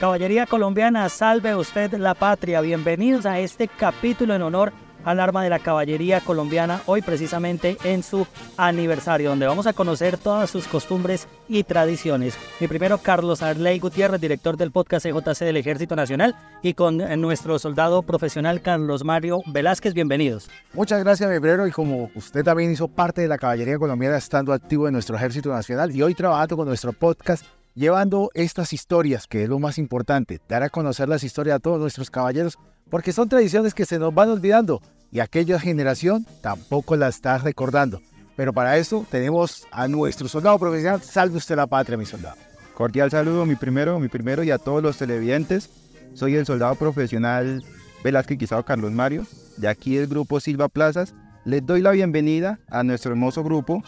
Caballería Colombiana, salve usted la patria. Bienvenidos a este capítulo en honor al arma de la Caballería Colombiana, hoy precisamente en su aniversario, donde vamos a conocer todas sus costumbres y tradiciones. Mi primero, Carlos Arley Gutiérrez, director del podcast EJC del Ejército Nacional, y con eh, nuestro soldado profesional Carlos Mario Velázquez, bienvenidos. Muchas gracias, febrero, y como usted también hizo parte de la Caballería Colombiana, estando activo en nuestro Ejército Nacional, y hoy trabajando con nuestro podcast llevando estas historias, que es lo más importante, dar a conocer las historias a todos nuestros caballeros, porque son tradiciones que se nos van olvidando y aquella generación tampoco las está recordando. Pero para eso tenemos a nuestro soldado profesional, salve usted la patria, mi soldado. Cordial saludo, mi primero, mi primero y a todos los televidentes. Soy el soldado profesional Velázquez Quisado Carlos Mario, de aquí del grupo Silva Plazas. Les doy la bienvenida a nuestro hermoso grupo,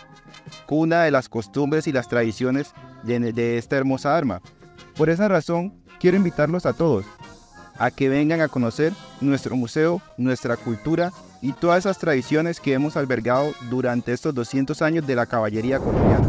cuna de las costumbres y las tradiciones de, esta hermosa arma. Por esa razón, quiero invitarlos a todos a que vengan a conocer nuestro museo, nuestra cultura y todas esas tradiciones que hemos albergado durante estos 200 años de la caballería colombiana.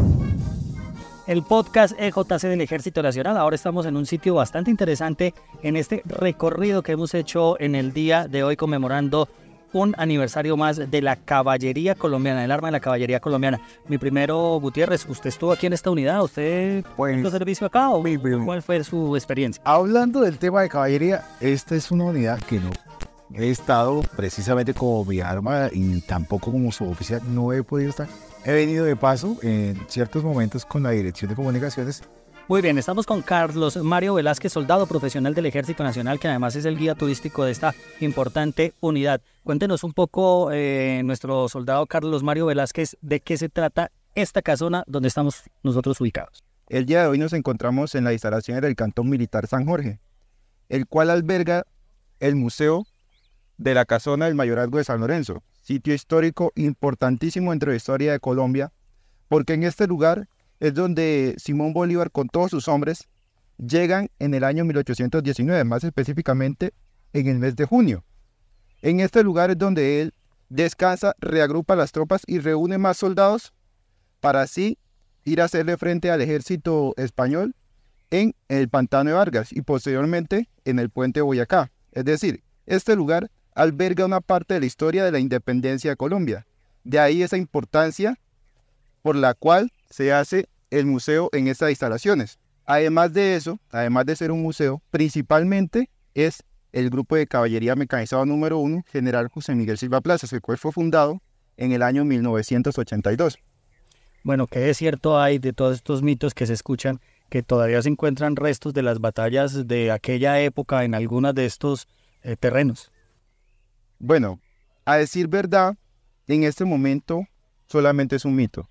El podcast EJC del Ejército Nacional. Ahora estamos en un sitio bastante interesante en este recorrido que hemos hecho en el día de hoy conmemorando un aniversario más de la caballería colombiana, el arma de la caballería colombiana. Mi primero, Gutiérrez, ¿usted estuvo aquí en esta unidad? ¿Usted pues, hizo servicio acá o cuál fue su experiencia? Hablando del tema de caballería, esta es una unidad que no he estado precisamente como mi arma y tampoco como su oficial, no he podido estar. He venido de paso en ciertos momentos con la Dirección de Comunicaciones muy bien, estamos con Carlos Mario Velázquez, soldado profesional del Ejército Nacional, que además es el guía turístico de esta importante unidad. Cuéntenos un poco, eh, nuestro soldado Carlos Mario Velázquez, de qué se trata esta casona donde estamos nosotros ubicados. El día de hoy nos encontramos en las instalaciones del Cantón Militar San Jorge, el cual alberga el Museo de la Casona del Mayorazgo de San Lorenzo, sitio histórico importantísimo dentro de la historia de Colombia, porque en este lugar es donde Simón Bolívar con todos sus hombres llegan en el año 1819, más específicamente en el mes de junio. En este lugar es donde él descansa, reagrupa las tropas y reúne más soldados para así ir a hacerle frente al ejército español en el Pantano de Vargas y posteriormente en el puente Boyacá. Es decir, este lugar alberga una parte de la historia de la independencia de Colombia. De ahí esa importancia por la cual se hace el museo en estas instalaciones. Además de eso, además de ser un museo, principalmente es el grupo de caballería mecanizado número uno, General José Miguel Silva Plazas, el cual fue fundado en el año 1982. Bueno, ¿qué es cierto hay de todos estos mitos que se escuchan, que todavía se encuentran restos de las batallas de aquella época en algunas de estos eh, terrenos. Bueno, a decir verdad, en este momento solamente es un mito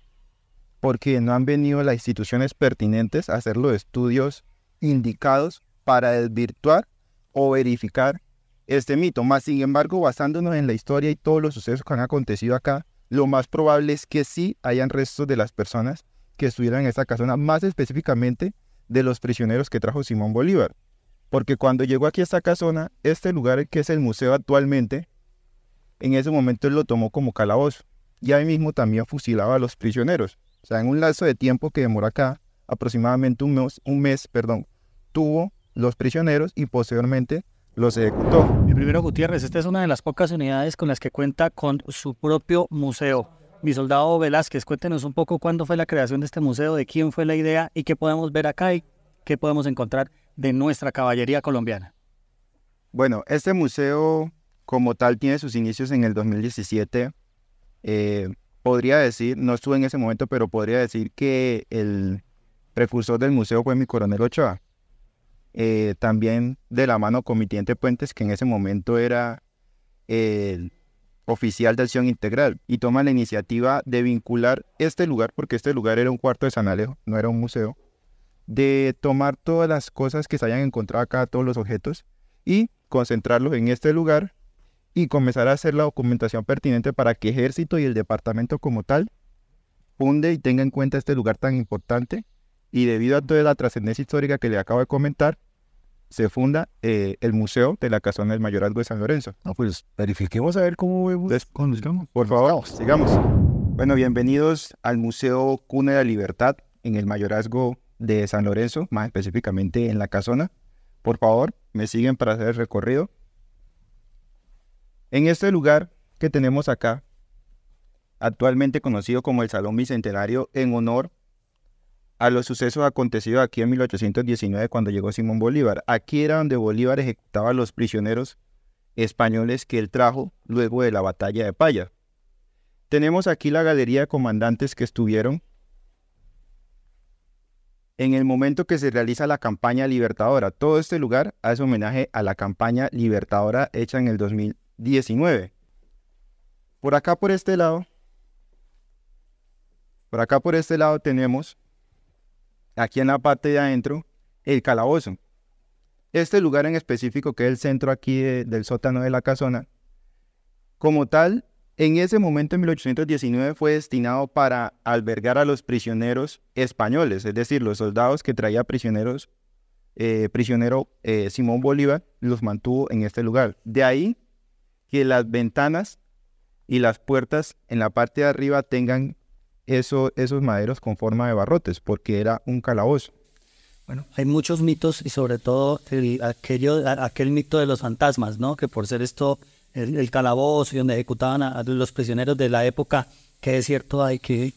porque no han venido las instituciones pertinentes a hacer los estudios indicados para desvirtuar o verificar este mito. Más sin embargo, basándonos en la historia y todos los sucesos que han acontecido acá, lo más probable es que sí hayan restos de las personas que estuvieran en esta casona, más específicamente de los prisioneros que trajo Simón Bolívar. Porque cuando llegó aquí a esta casona, este lugar que es el museo actualmente, en ese momento él lo tomó como calabozo y ahí mismo también fusilaba a los prisioneros. O sea, en un lapso de tiempo que demora acá, aproximadamente un mes, un mes perdón, tuvo los prisioneros y posteriormente los ejecutó. Mi primero Gutiérrez, esta es una de las pocas unidades con las que cuenta con su propio museo. Mi soldado Velázquez, cuéntenos un poco cuándo fue la creación de este museo, de quién fue la idea y qué podemos ver acá y qué podemos encontrar de nuestra caballería colombiana. Bueno, este museo como tal tiene sus inicios en el 2017 podría decir, no estuve en ese momento, pero podría decir que el precursor del museo fue mi coronel Ochoa. Eh, también de la mano con mi Puentes, que en ese momento era el oficial de acción integral, y toma la iniciativa de vincular este lugar, porque este lugar era un cuarto de San Alejo, no era un museo, de tomar todas las cosas que se hayan encontrado acá, todos los objetos, y concentrarlos en este lugar y comenzar a hacer la documentación pertinente para que Ejército y el departamento como tal funde y tenga en cuenta este lugar tan importante y debido a toda la trascendencia histórica que le acabo de comentar, se funda eh, el Museo de la Casona del Mayorazgo de San Lorenzo. No, pues verifiquemos a ver cómo vemos. Por favor, sigamos. Bueno, bienvenidos al Museo Cuna de la Libertad en el Mayorazgo de San Lorenzo, más específicamente en la Casona. Por favor, me siguen para hacer el recorrido. En este lugar que tenemos acá, actualmente conocido como el Salón Bicentenario en honor a los sucesos acontecidos aquí en 1819 cuando llegó Simón Bolívar. Aquí era donde Bolívar ejecutaba a los prisioneros españoles que él trajo luego de la batalla de Paya. Tenemos aquí la galería de comandantes que estuvieron en el momento que se realiza la campaña libertadora. Todo este lugar hace homenaje a la campaña libertadora hecha en el 2000 19. Por acá, por este lado, por acá, por este lado tenemos, aquí en la parte de adentro, el calabozo. Este lugar en específico, que es el centro aquí del sótano de la casona, como tal, en ese momento, en 1819, fue destinado para albergar a los prisioneros españoles, es decir, los soldados que traía prisioneros, eh, prisionero eh, Simón Bolívar, los mantuvo en este lugar. De ahí que las ventanas y las puertas en la parte de arriba tengan esos maderos con forma de barrotes, porque era un calabozo. Bueno, hay muchos mitos y sobre todo aquel mito de los fantasmas, ¿no? Que por ser esto el, calabozo donde ejecutaban a, los prisioneros de la época, que es cierto hay, que,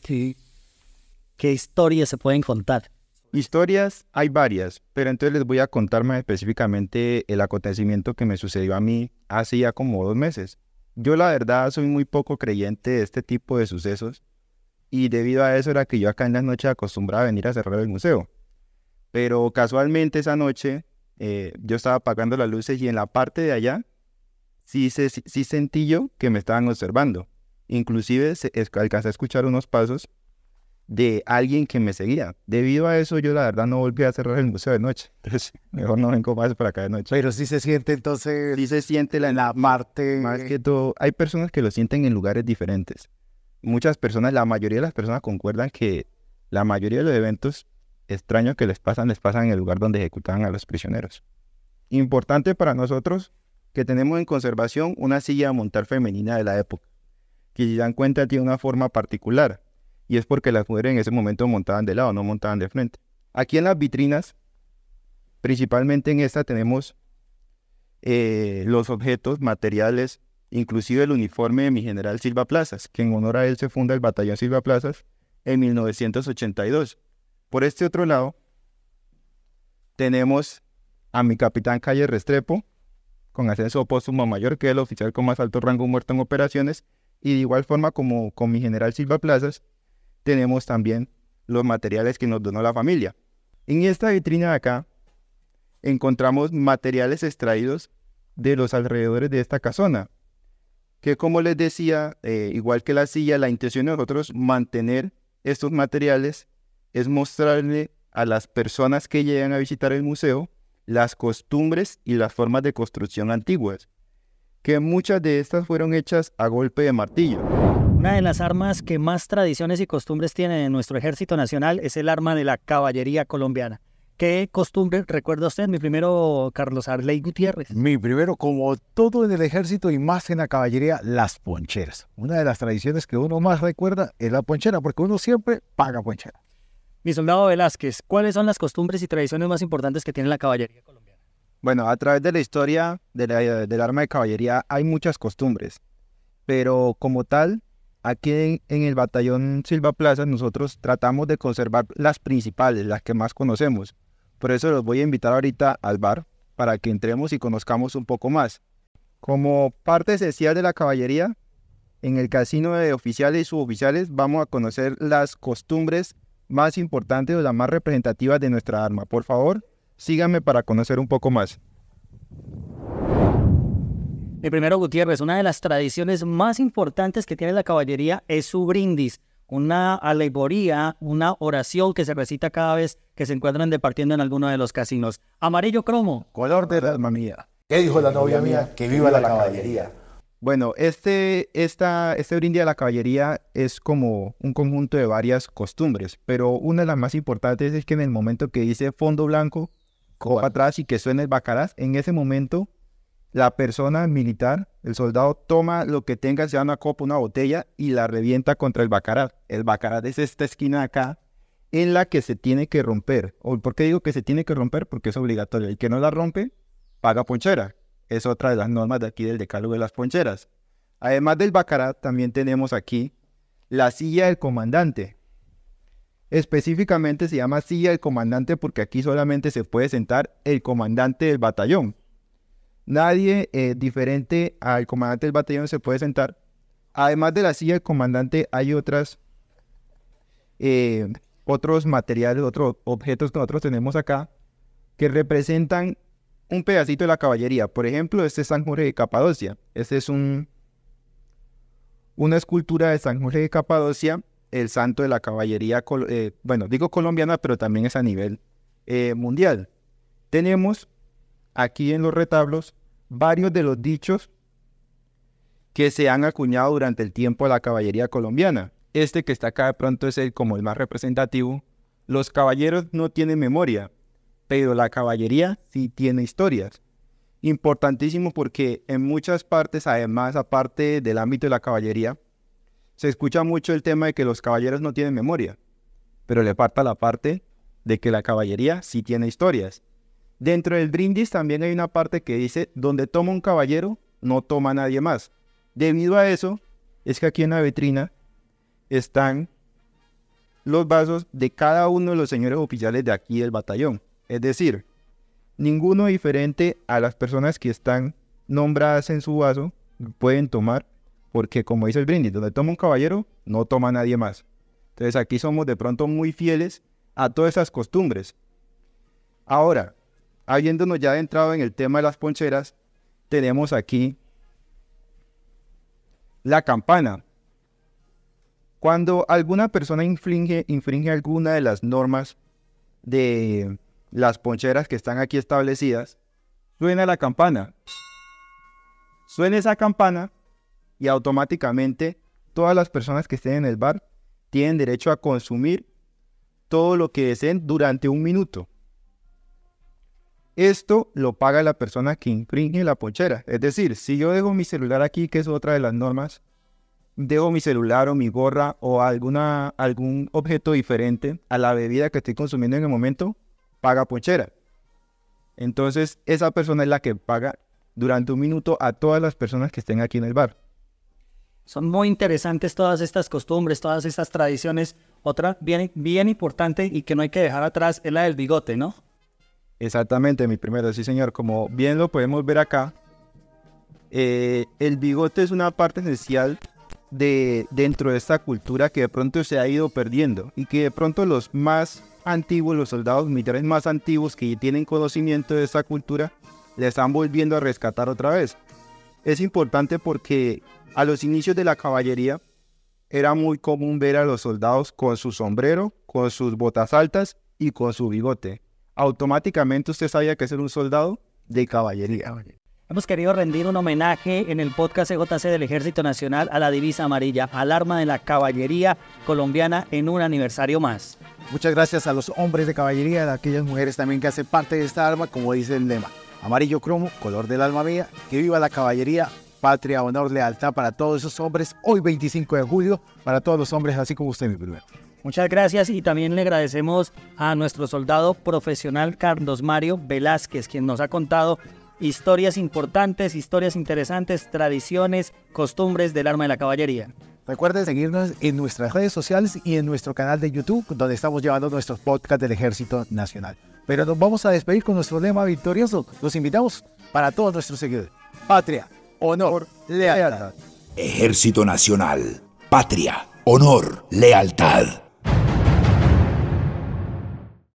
qué historias se pueden contar. Historias hay varias, pero entonces les voy a contar más específicamente el acontecimiento que me sucedió a mí hace ya como dos meses. Yo la verdad soy muy poco creyente de este tipo de sucesos y debido a eso era que yo acá en las noches acostumbraba a venir a cerrar el museo. Pero casualmente esa noche eh, yo estaba apagando las luces y en la parte de allá sí, sí sentí yo que me estaban observando. Inclusive se, alcancé a escuchar unos pasos de alguien que me seguía. Debido a eso, yo la verdad no volví a cerrar el museo de noche. Entonces, mejor no vengo más para acá de noche. Pero sí se siente entonces... Sí se siente la, la Marte. Más que todo, hay personas que lo sienten en lugares diferentes. Muchas personas, la mayoría de las personas concuerdan que la mayoría de los eventos extraños que les pasan, les pasan en el lugar donde ejecutaban a los prisioneros. Importante para nosotros que tenemos en conservación una silla de montar femenina de la época, que si dan cuenta tiene una forma particular y es porque las mujeres en ese momento montaban de lado, no montaban de frente. Aquí en las vitrinas, principalmente en esta tenemos eh, los objetos materiales, inclusive el uniforme de mi general Silva Plazas, que en honor a él se funda el batallón Silva Plazas en 1982. Por este otro lado, tenemos a mi capitán Calle Restrepo, con ascenso póstumo mayor, que es el oficial con más alto rango muerto en operaciones, y de igual forma como con mi general Silva Plazas, tenemos también los materiales que nos donó la familia. En esta vitrina de acá encontramos materiales extraídos de los alrededores de esta casona, que como les decía, eh, igual que la silla, la intención de nosotros mantener estos materiales es mostrarle a las personas que llegan a visitar el museo las costumbres y las formas de construcción antiguas, que muchas de estas fueron hechas a golpe de martillo. Una de las armas que más tradiciones y costumbres tiene en nuestro ejército nacional es el arma de la caballería colombiana. ¿Qué costumbre recuerda usted? Mi primero, Carlos Arley Gutiérrez. Mi primero, como todo en el ejército y más en la caballería, las poncheras. Una de las tradiciones que uno más recuerda es la ponchera, porque uno siempre paga ponchera. Mi soldado Velázquez, ¿cuáles son las costumbres y tradiciones más importantes que tiene la caballería colombiana? Bueno, a través de la historia del arma de caballería hay muchas costumbres, pero como tal, Aquí en, el batallón Silva Plaza nosotros tratamos de conservar las principales, las que más conocemos. Por eso los voy a invitar ahorita al bar para que entremos y conozcamos un poco más. Como parte esencial de la caballería, en el casino de oficiales y suboficiales vamos a conocer las costumbres más importantes o las más representativas de nuestra arma. Por favor, síganme para conocer un poco más. Mi primero, Gutiérrez, una de las tradiciones más importantes que tiene la caballería es su brindis, una alegoría, una oración que se recita cada vez que se encuentran departiendo en alguno de los casinos. Amarillo cromo. Color de alma mía. ¿Qué dijo la novia mía? Que viva la caballería. Bueno, este, esta, este brindis de la caballería es como un conjunto de varias costumbres, pero una de las más importantes es que en el momento que dice fondo blanco, copa atrás y que suene el bacarás, en ese momento la persona militar, el soldado, toma lo que tenga, sea una copa, una botella, y la revienta contra el bacarat. El bacarat es esta esquina acá en la que se tiene que romper. ¿O ¿Por qué digo que se tiene que romper? Porque es obligatorio. El que no la rompe, paga ponchera. Es otra de las normas de aquí del decálogo de las poncheras. Además del bacarat, también tenemos aquí la silla del comandante. Específicamente se llama silla del comandante porque aquí solamente se puede sentar el comandante del batallón Nadie eh, diferente al comandante del batallón se puede sentar. Además de la silla del comandante, hay otras, eh, otros materiales, otros objetos que nosotros tenemos acá que representan un pedacito de la caballería. Por ejemplo, este es San Jorge de Capadocia. Este es un, una escultura de San Jorge de Capadocia, el santo de la caballería, eh, bueno, digo colombiana, pero también es a nivel mundial. Tenemos aquí en los retablos varios de los dichos que se han acuñado durante el tiempo de la caballería colombiana. Este que está acá de pronto es el, como el más representativo. Los caballeros no tienen memoria, pero la caballería sí tiene historias. Importantísimo porque en muchas partes, además, aparte del ámbito de la caballería, se escucha mucho el tema de que los caballeros no tienen memoria, pero le falta la parte de que la caballería sí tiene historias Dentro del brindis también hay una parte que dice, donde toma un caballero, no toma nadie más. Debido a eso, es que aquí en la vetrina están los vasos de cada uno de los señores oficiales de aquí del batallón. Es decir, ninguno diferente a las personas que están nombradas en su vaso pueden tomar, porque como dice el brindis, donde toma un caballero, no toma nadie más. Entonces aquí somos de pronto muy fieles a todas esas costumbres. Ahora, habiéndonos ya adentrado en el tema de las poncheras, tenemos aquí la campana. Cuando alguna persona infringe, infringe alguna de las normas de las poncheras que están aquí establecidas, suena la campana. Suena esa campana y automáticamente todas las personas que estén en el bar tienen derecho a consumir todo lo que deseen durante un minuto. Esto lo paga la persona que infringe la pochera, Es decir, si yo dejo mi celular aquí, que es otra de las normas, dejo mi celular o mi gorra o alguna, algún objeto diferente a la bebida que estoy consumiendo en el momento, paga pochera. Entonces, esa persona es la que paga durante un minuto a todas las personas que estén aquí en el bar. Son muy interesantes todas estas costumbres, todas estas tradiciones. Otra bien, bien importante y que no hay que dejar atrás es la del bigote, ¿no? Exactamente, mi primero, sí señor. Como bien lo podemos ver acá, eh, el bigote es una parte esencial de, dentro de esta cultura que de pronto se ha ido perdiendo y que de pronto los más antiguos, los soldados militares más antiguos que tienen conocimiento de esta cultura, le están volviendo a rescatar otra vez. Es importante porque a los inicios de la caballería era muy común ver a los soldados con su sombrero, con sus botas altas y con su bigote automáticamente usted sabía que ser un soldado de caballería. Hemos querido rendir un homenaje en el podcast EJC del Ejército Nacional a la divisa amarilla, al arma de la caballería colombiana en un aniversario más. Muchas gracias a los hombres de caballería, a aquellas mujeres también que hacen parte de esta arma, como dice el lema. Amarillo cromo, color del alma mía, que viva la caballería, patria, honor, lealtad para todos esos hombres. Hoy 25 de julio, para todos los hombres, así como usted, mi primero. Muchas gracias y también le agradecemos a nuestro soldado profesional Carlos Mario Velázquez, quien nos ha contado historias importantes, historias interesantes, tradiciones, costumbres del arma de la caballería. Recuerden seguirnos en nuestras redes sociales y en nuestro canal de YouTube, donde estamos llevando nuestros podcasts del Ejército Nacional. Pero nos vamos a despedir con nuestro lema victorioso. Los invitamos para todos nuestros seguidores. Patria, honor, lealtad. Ejército Nacional. Patria, honor, lealtad.